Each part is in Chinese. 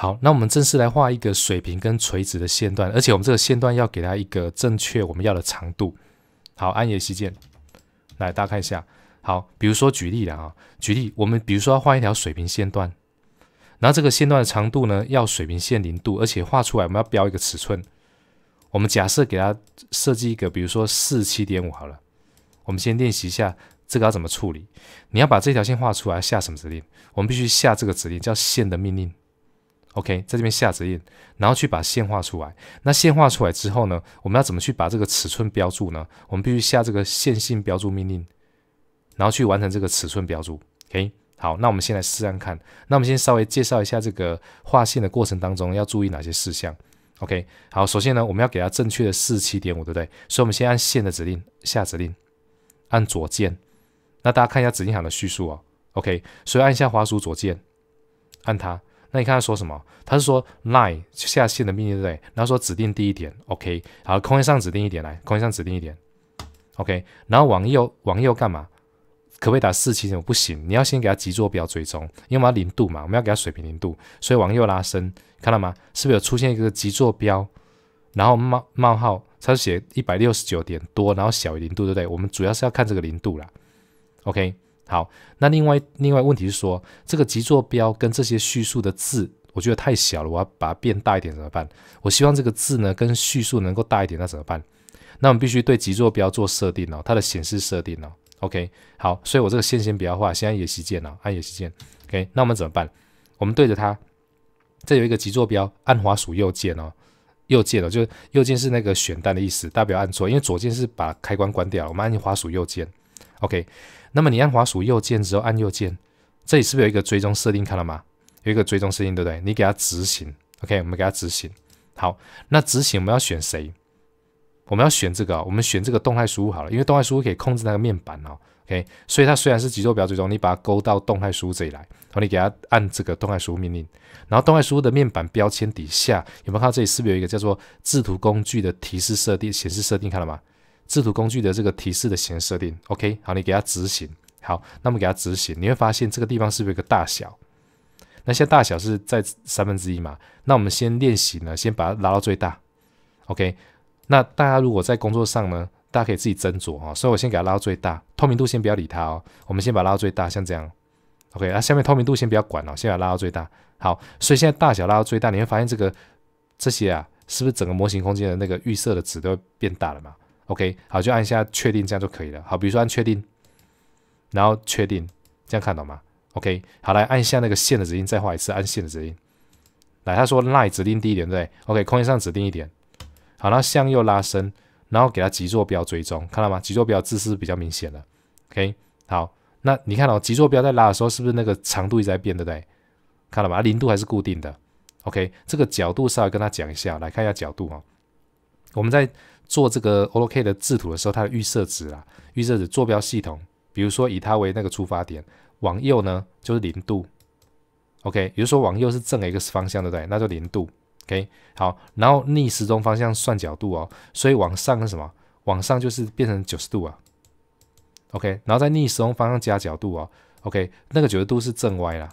好，那我们正式来画一个水平跟垂直的线段，而且我们这个线段要给它一个正确我们要的长度。好，安野西见，来大家看一下。好，比如说举例了啊，举例，我们比如说要画一条水平线段，然后这个线段的长度呢要水平线零度，而且画出来我们要标一个尺寸。我们假设给它设计一个，比如说四七点五好了。我们先练习一下这个要怎么处理。你要把这条线画出来，下什么指令？我们必须下这个指令，叫线的命令。OK，在这边下指令，然后去把线画出来。那线画出来之后呢，我们要怎么去把这个尺寸标注呢？我们必须下这个线性标注命令，然后去完成这个尺寸标注。OK，好，那我们先来试按看。那我们先稍微介绍一下这个画线的过程当中要注意哪些事项。OK，好，首先呢，我们要给它正确的四七点五，对不对？所以，我们先按线的指令下指令，按左键。那大家看一下指令行的叙述哦。OK，所以按一下滑鼠左键，按它。那你看他说什么？他是说 line 下线的命令对不对？然后说指定第一点，OK，好，空间上指定一点来，空间上指定一点，OK，然后往右，往右干嘛？可不可以打四七？不行，你要先给他极坐标追踪，因为我们要零度嘛，我们要给他水平零度，所以往右拉伸，看到吗？是不是有出现一个极坐标？然后冒冒号，它是写一百六十九点多，然后小于零度，对不对？我们主要是要看这个零度啦 o k 好，那另外另外问题是说，这个极坐标跟这些序数的字，我觉得太小了，我要把它变大一点，怎么办？我希望这个字呢跟序数能够大一点，那怎么办？那我们必须对极坐标做设定哦，它的显示设定哦。OK，好，所以我这个线先不要画，先按也熄键哦，按也熄键。OK，那我们怎么办？我们对着它，这有一个极坐标，按滑鼠右键哦，右键哦，就是右键是那个选单的意思，大家不要按错，因为左键是把开关关掉，我们按滑鼠右键。OK。那么你按滑鼠右键，之后按右键，这里是不是有一个追踪设定？看到吗？有一个追踪设定，对不对？你给它执行，OK，我们给它执行。好，那执行我们要选谁？我们要选这个，我们选这个动态输入好了，因为动态输入可以控制那个面板哦。OK，所以它虽然是极坐标追踪，你把它勾到动态输入这里来，然后你给它按这个动态输入命令。然后动态输入的面板标签底下有没有看？到这里是不是有一个叫做制图工具的提示设定、显示设定？看到吗？制图工具的这个提示的先设定，OK，好，你给它执行，好，那么给它执行，你会发现这个地方是不是有个大小？那现在大小是在三分之一嘛？那我们先练习呢，先把它拉到最大，OK。那大家如果在工作上呢，大家可以自己斟酌哦。所以我先给它拉到最大，透明度先不要理它哦。我们先把它拉到最大，像这样，OK。那下面透明度先不要管哦，先把它拉到最大。好，所以现在大小拉到最大，你会发现这个这些啊，是不是整个模型空间的那个预设的值都变大了嘛？OK，好，就按一下确定，这样就可以了。好，比如说按确定，然后确定，这样看懂吗？OK，好，来按一下那个线的指令，再画一次，按线的指令。来，他说 line 指定低一点，对不对？OK，空间上指定一点。好，然后向右拉伸，然后给它极坐标追踪，看到吗？极坐标姿势比较明显的。OK，好，那你看哦，极坐标在拉的时候，是不是那个长度一直在变，对不对？看到吗？零度还是固定的。OK，这个角度稍微跟他讲一下，来看一下角度啊。我们在。做这个 o l k 的制图的时候，它的预设值啦，预设值坐标系统，比如说以它为那个出发点，往右呢就是零度，OK，也就是说往右是正 X 方向，对不对？那就零度，OK，好，然后逆时钟方向算角度哦，所以往上是什么？往上就是变成九十度啊，OK，然后在逆时钟方向加角度哦，OK，那个九十度是正 Y 啦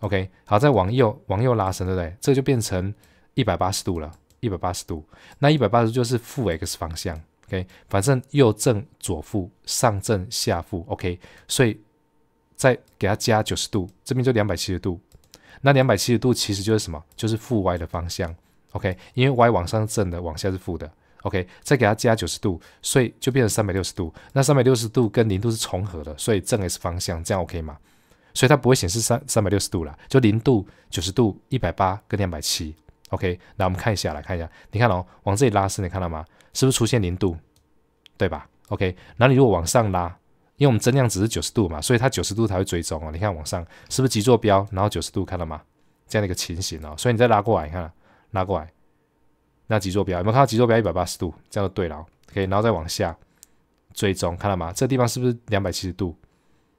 ，OK，好，再往右，往右拉伸，对不对？这就变成一百八十度了。一百八十度，那一百八十度就是负 x 方向，OK，反正右正左负，上正下负，OK，所以再给它加九十度，这边就两百七十度，那两百七十度其实就是什么？就是负 y 的方向，OK，因为 y 往上正的，往下是负的，OK，再给它加九十度，所以就变成三百六十度，那三百六十度跟零度是重合的，所以正 x 方向，这样 OK 吗？所以它不会显示三三百六十度了，就零度、九十度、一百八跟两百七。OK，那我们看一下，来看一下，你看哦，往这里拉伸，你看到吗？是不是出现零度，对吧？OK，那你如果往上拉，因为我们增量只是九十度嘛，所以它九十度才会追踪哦。你看往上是不是极坐标，然后九十度看到吗？这样的一个情形哦。所以你再拉过来，你看拉过来，那极坐标有没有看到极坐标一百八十度？这样就对了哦。o k 然后再往下追踪，看到吗？这地方是不是两百七十度？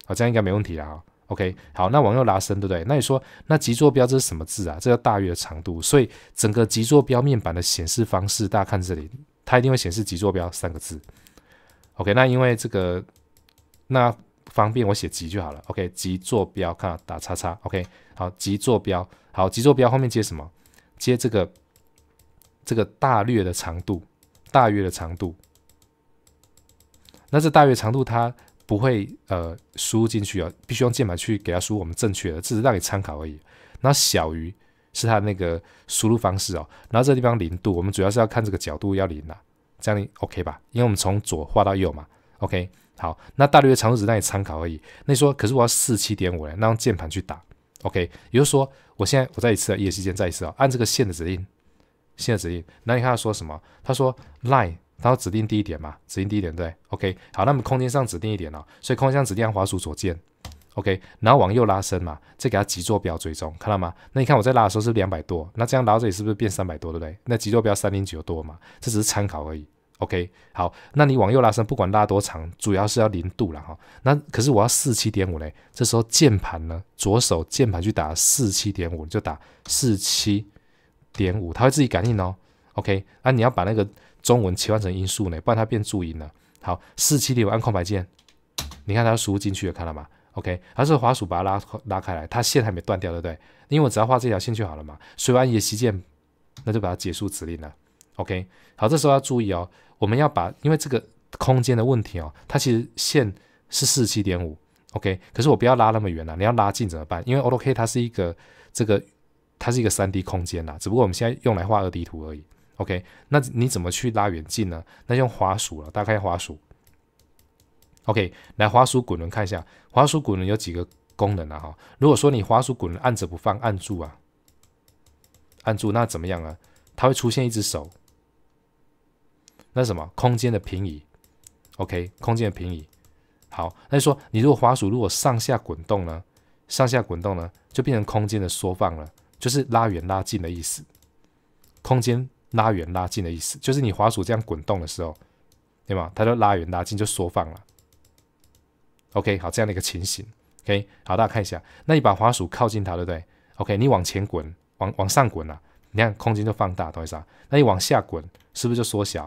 好，这样应该没问题了啊。OK，好，那往右拉伸，对不对？那你说，那极坐标这是什么字啊？这叫大约长度。所以整个极坐标面板的显示方式，大家看这里，它一定会显示极坐标三个字。OK，那因为这个，那方便我写极就好了。OK，极坐标，看打叉叉。OK，好，极坐标，好，极坐标后面接什么？接这个，这个大略的长度，大约的长度。那这大约长度它。不会，呃，输入进去啊，必须用键盘去给它输我们正确的只是让你参考而已。那小于是它那个输入方式哦。然后这地方零度，我们主要是要看这个角度要零了，这样 OK 吧？因为我们从左画到右嘛，OK。好，那大约长度值让你参考而已。那你说可是我要四七点五嘞，那用键盘去打，OK。也就是说，我现在我再一次啊，E 键再一次啊，按这个线的指令，线的指令。那你看他说什么？他说 Line。它要指定一点嘛，指定一点对，OK，好，那么空间上指定一点哦，所以空间上指定要滑鼠左键，OK，然后往右拉伸嘛，再给它极坐标追踪，看到吗？那你看我在拉的时候是两百多，那这样拉到这里是不是变三百多，对不对？那极坐标三零九多嘛，这只是参考而已，OK，好，那你往右拉伸，不管拉多长，主要是要零度了哈。那可是我要四七点五嘞，这时候键盘呢，左手键盘去打四七点五，就打四七点五，它会自己感应哦，OK，那你要把那个。中文切换成音素呢，不然它变注音了。好，四七点五按空白键，你看它输入进去了，看到吗？OK，它是滑鼠把它拉拉开来，它线还没断掉，对不对？因为我只要画这条线就好了嘛。所以按 ESC 键，那就把它结束指令了。OK，好，这时候要注意哦，我们要把，因为这个空间的问题哦，它其实线是四七点五，OK，可是我不要拉那么远了，你要拉近怎么办？因为 a u t o k 它是一个这个它是一个 3D 空间呐，只不过我们现在用来画 2D 图而已。OK，那你怎么去拉远近呢？那用滑鼠了，打开滑鼠。OK，来滑鼠滚轮看一下，滑鼠滚轮有几个功能啊？哈，如果说你滑鼠滚轮按着不放，按住啊，按住那怎么样啊？它会出现一只手，那什么？空间的平移。OK，空间的平移。好，那就说你如果滑鼠如果上下滚动呢？上下滚动呢，就变成空间的缩放了，就是拉远拉近的意思，空间。拉远拉近的意思，就是你滑鼠这样滚动的时候，对吗？它就拉远拉近就缩放了。OK，好，这样的一个情形。OK，好，大家看一下，那你把滑鼠靠近它，对不对？OK，你往前滚，往往上滚啊，你看空间就放大，懂意思啊？那你往下滚，是不是就缩小？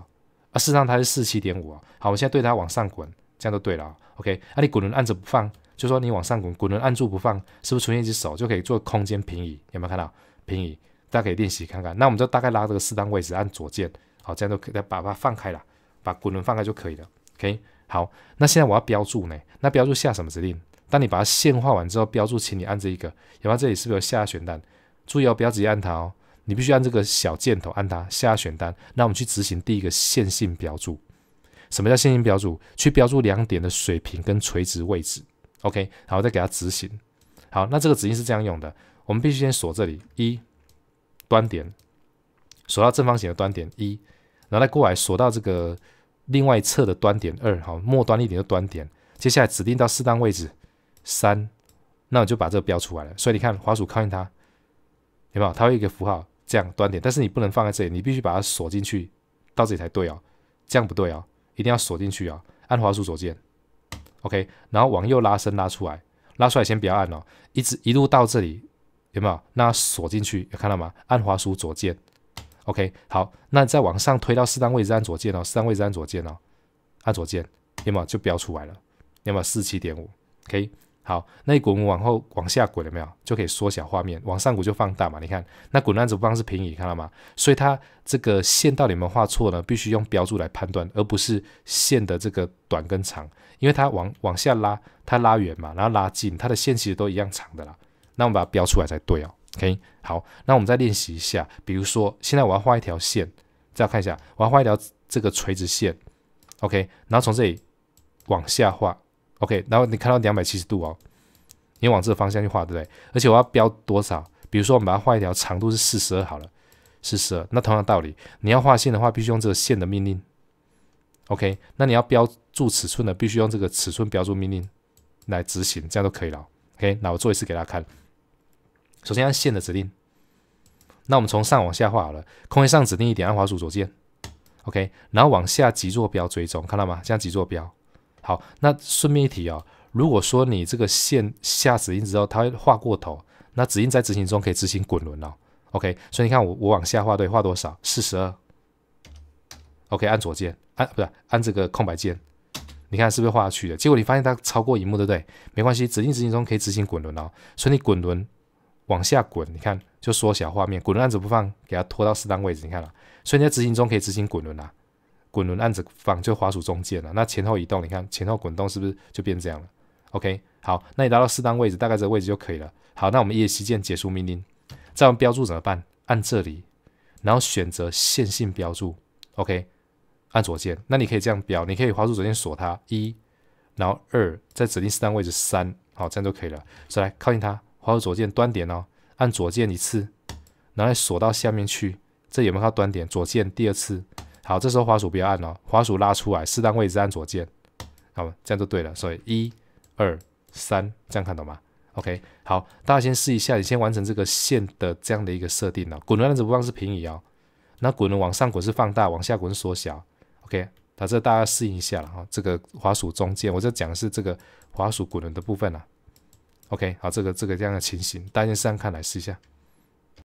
啊，事实上它是四七点五啊。好，我现在对它往上滚，这样就对了。OK，那你滚轮按着不放，就说你往上滚，滚轮按住不放，是不是出现一只手就可以做空间平移？有没有看到平移？大家可以练习看看。那我们就大概拉这个适当位置，按左键，好，这样就可以把它放开了，把滚轮放开就可以了。OK，好，那现在我要标注呢，那标注下什么指令？当你把它线画完之后，标注，请你按这一个，有没有？这里是不是有下选单？注意，哦，不要直接按它哦，你必须按这个小箭头按它下选单。那我们去执行第一个线性标注。什么叫线性标注？去标注两点的水平跟垂直位置。OK，然后再给它执行。好，那这个指令是这样用的，我们必须先锁这里一。端点锁到正方形的端点一，然后再过来锁到这个另外一侧的端点二，好，末端一点的端点。接下来指定到适当位置三，那我就把这个标出来了。所以你看，滑鼠靠近它，有没有？它会一个符号，这样端点。但是你不能放在这里，你必须把它锁进去到这里才对哦，这样不对哦，一定要锁进去哦，按滑鼠左键，OK，然后往右拉伸拉出来，拉出来先不要按哦，一直一路到这里。有没有？那锁进去，看到吗？按滑鼠左键。OK，好。那再往上推到适当位置，按左键哦。适当位置按左键哦，按左键。有没有就标出来了？有没有四七点五？OK，好。那一滚，我们往后往下滚了没有？就可以缩小画面，往上滚就放大嘛。你看，那滚按钮不光是平移，看到吗？所以它这个线到底有没有画错呢？必须用标注来判断，而不是线的这个短跟长，因为它往往下拉，它拉远嘛，然后拉近，它的线其实都一样长的啦。那我们把它标出来才对哦。OK，好，那我们再练习一下。比如说，现在我要画一条线，再看一下，我要画一条这个垂直线。OK，然后从这里往下画。OK，然后你看到两百七十度哦，你往这个方向去画，对不对？而且我要标多少？比如说，我们把它画一条长度是四十二好了，四十二。那同样的道理，你要画线的话，必须用这个线的命令。OK，那你要标注尺寸的，必须用这个尺寸标注命令来执行，这样就可以了。OK，那我做一次给大家看。首先按线的指令，那我们从上往下画好了。空间上指定一点，按滑鼠左键，OK。然后往下极坐标追踪，看到吗？这样极坐标。好，那顺便一提哦，如果说你这个线下指令之后，它会画过头，那指令在执行中可以执行滚轮哦。OK。所以你看我我往下画对，画多少？四十二。OK，按左键，按不是按这个空白键，你看是不是画下去的结果？你发现它超过荧幕对不对？没关系，指令执行中可以执行滚轮哦。所以你滚轮。往下滚，你看就缩小画面。滚轮按着不放，给它拖到适当位置。你看了，所以你在执行中可以执行滚轮啊。滚轮按着放就滑鼠中键了。那前后移动，你看前后滚动是不是就变这样了？OK，好，那你拉到适当位置，大概这个位置就可以了。好，那我们 E 键解除命令。这样标注怎么办？按这里，然后选择线性标注。OK，按左键。那你可以这样标，你可以滑鼠左键锁它一，然后二，在指定适当位置三，好，这样就可以了。再来靠近它。滑鼠左键端点哦，按左键一次，然后锁到下面去，这有没有靠端点？左键第二次，好，这时候滑鼠不要按哦，滑鼠拉出来，适当位置按左键，好，这样就对了。所以一、二、三，这样看懂吗？OK，好，大家先试一下，你先完成这个线的这样的一个设定哦。滚轮按只不光是平移哦，那滚轮往上滚是放大，往下滚是缩小。OK，那这大家适应一下了哈。这个滑鼠中间，我这讲的是这个滑鼠滚轮的部分啊。OK，好，这个这个这样的情形，大家试上看来试一下。